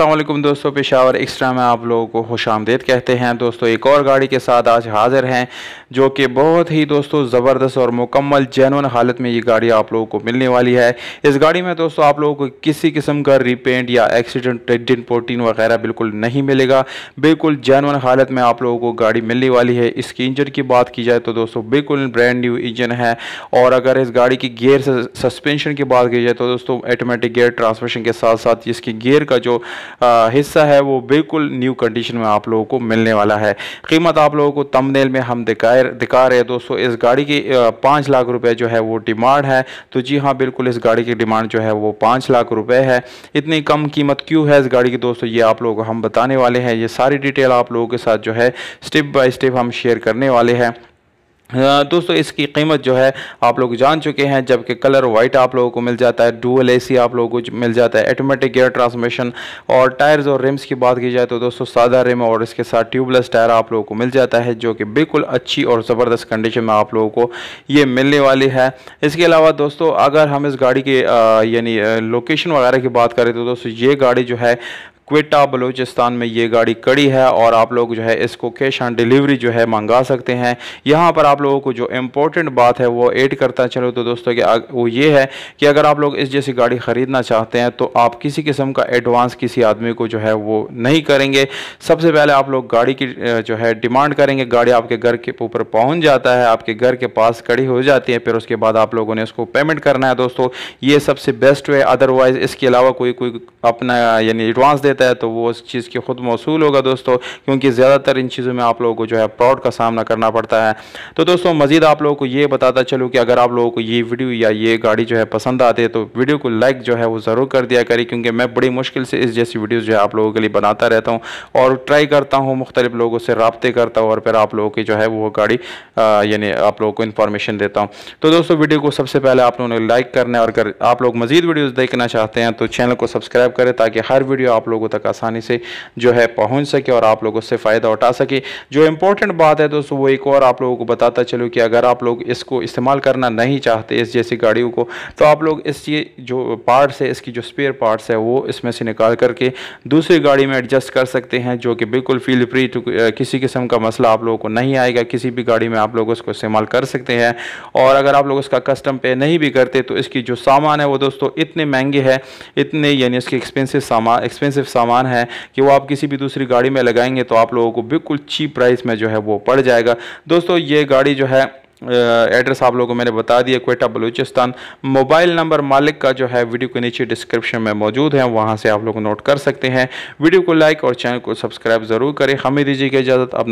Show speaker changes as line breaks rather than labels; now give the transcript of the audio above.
अल्लाम दोस्तों पेशावर एक्स्ट्रा में आप लोगों को खुश आमदेद कहते हैं दोस्तों एक और गाड़ी के साथ आज हाज़िर हैं जो कि बहुत ही दोस्तों ज़बरदस्त और मुकम्मल जैन हालत में ये गाड़ी आप लोगों को मिलने वाली है इस गाड़ी में दोस्तों आप लोगों को किसी किस्म का रिपेंट या एक्सीडेंट टेडिन प्रोटीन वगैरह बिल्कुल नहीं मिलेगा बिल्कुल जैन हालत में आप लोगों को गाड़ी मिलने वाली है इसकी इंजन की बात की जाए तो दोस्तों बिल्कुल ब्रांड न्यू इंजन है और अगर इस गाड़ी की गेयर सस्पेंशन की बात की जाए तो दोस्तों ऑटोमेटिक गेयर ट्रांसमिशन के साथ साथ इसकी गेयर का जो हिस्सा है वो बिल्कुल न्यू कंडीशन में आप लोगों को मिलने वाला है कीमत आप लोगों को तमनेल में हम दिखाए दिखा रहे हैं दोस्तों इस गाड़ी की पाँच लाख रुपए जो है वो डिमांड है तो जी हाँ बिल्कुल इस गाड़ी की डिमांड जो है वो पाँच लाख रुपए है इतनी कम कीमत क्यों है इस गाड़ी की दोस्तों ये आप लोगों को हम बताने वाले हैं ये सारी डिटेल आप लोगों के साथ जो है स्टेप बाय स्टेप हम शेयर करने वाले हैं दोस्तों इसकी कीमत जो है आप लोग जान चुके हैं जबकि कलर वाइट आप लोगों को मिल जाता है डुअल एसी आप लोगों को मिल जाता है एटोमेटिक गियर ट्रांसमिशन और टायर्स और रिम्स की बात की जाए तो दोस्तों सादा रिम और इसके साथ ट्यूबलेस टायर आप लोगों को मिल जाता है जो कि बिल्कुल अच्छी और ज़बरदस्त कंडीशन में आप लोगों को ये मिलने वाली है इसके अलावा दोस्तों अगर हम इस गाड़ी के यानी लोकेशन वगैरह की बात करें तो दोस्तों ये गाड़ी जो है क्वेटा बलूचिस्तान में ये गाड़ी कड़ी है और आप लोग जो है इसको कैश ऑन डिलीवरी जो है मंगा सकते हैं यहाँ पर आप लोगों को जो इम्पोर्टेंट बात है वो एड करता चलो तो दोस्तों कि वो ये है कि अगर आप लोग इस जैसी गाड़ी ख़रीदना चाहते हैं तो आप किसी किस्म का एडवांस किसी आदमी को जो है वो नहीं करेंगे सबसे पहले आप लोग गाड़ी की जो है डिमांड करेंगे गाड़ी आपके घर के ऊपर पहुँच जाता है आपके घर के पास कड़ी हो जाती है फिर उसके बाद आप लोगों ने उसको पेमेंट करना है दोस्तों ये सबसे बेस्ट वे अदरवाइज़ इसके अलावा कोई कोई अपना यानी एडवांस देता देता है तो वो उस चीज़ के ख़ुद मौसू होगा दोस्तों क्योंकि ज़्यादातर इन चीज़ों में आप लोगों को जो है फ्रॉड का सामना करना पड़ता है तो दोस्तों मज़ीद आप लोगों को ये बताता चलूँ कि अगर आप लोगों को ये वीडियो या ये गाड़ी जो है पसंद आती है तो वीडियो को लाइक जो है वो ज़रूर कर दिया करें क्योंकि मैं बड़ी मुश्किल से इस जैसी वीडियोज़ जो है आप लोगों के लिए बनाता रहता हूँ और ट्राई करता हूँ मुख्तलिफ़ लोगों से रबते करता हूँ और फिर आप लोगों की जो है वो गाड़ी यानी आप लोगों को इन्फॉर्मेशन देता हूँ तो दोस्तों वीडियो को सबसे पहले आप लोगों ने लाइक करना है और अगर आप लोग मज़ीद वीडियोज़ देखना चाहते हैं तो चैनल को सब्सक्राइब करें ताकि हर वीडियो आप लोगों लोगों तक आसानी से जो है पहुंच सके और आप लोग उससे फ़ायदा उठा सके जो इम्पोर्टेंट बात है दोस्तों वो एक और आप लोगों को बताता चलो कि अगर आप लोग इसको इस्तेमाल करना नहीं चाहते इस जैसी गाड़ियों को तो आप लोग इस ये जो पार्ट्स है इसकी जो स्पेयर पार्ट्स है वो इसमें से निकाल करके दूसरी गाड़ी में एडजस्ट कर सकते हैं जो कि बिल्कुल फील फ्री किसी किस्म का मसला आप लोगों को नहीं आएगा किसी भी गाड़ी में आप लोग उसको इस्तेमाल कर सकते हैं और अगर आप लोग उसका कस्टम पे नहीं भी करते तो इसकी जो सामान है वो दोस्तों इतने महंगे हैं इतने यानी इसके एक्सपेंसिव सामान एक्सपेंसिव सामान है कि वो आप किसी भी दूसरी गाड़ी में लगाएंगे तो आप लोगों को बिल्कुल चीप प्राइस में जो है वो पड़ जाएगा दोस्तों ये गाड़ी जो है एड्रेस आप लोगों को मैंने बता दिया कोयटा बलूचिस्तान मोबाइल नंबर मालिक का जो है वीडियो के नीचे डिस्क्रिप्शन में मौजूद है वहाँ से आप लोग नोट कर सकते हैं वीडियो को लाइक और चैनल को सब्सक्राइब ज़रूर करें हमें दीजिएगा इजाज़त अपना